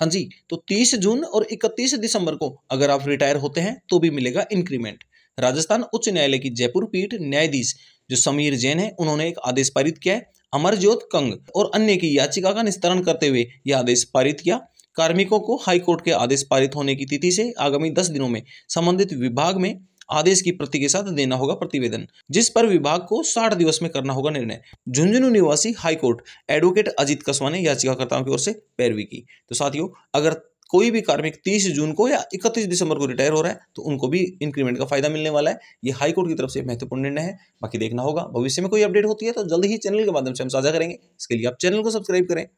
हाँ जी तो 30 जून और 31 दिसंबर को अगर आप रिटायर होते हैं तो भी मिलेगा इंक्रीमेंट राजस्थान उच्च न्यायालय की जयपुर पीठ न्यायाधीश जो समीर जैन है उन्होंने एक आदेश पारित किया है अमरजोत कंग और अन्य की याचिका का निस्तारण करते हुए यह आदेश पारित किया कार्मिकों को हाईकोर्ट के आदेश पारित होने की तिथि से आगामी दस दिनों में संबंधित विभाग में आदेश की प्रति के साथ देना होगा प्रतिवेदन जिस पर विभाग को साठ दिवस में करना होगा निर्णय झुंझुनू निवासी हाईकोर्ट एडवोकेट अजीत कसवा ने याचिकाकर्ताओं की ओर से पैरवी की तो साथियों अगर कोई भी कार्मिक 30 जून को या 31 दिसंबर को रिटायर हो रहा है तो उनको भी इंक्रीमेंट का फायदा मिलने वाला है ये हाईकोर्ट की तरफ से महत्वपूर्ण निर्णय है बाकी देखना होगा भविष्य में कोई अपडेट होती है तो जल्द ही चैनल के माध्यम से हम साझा करेंगे इसके लिए आप चैनल को सब्सक्राइब करें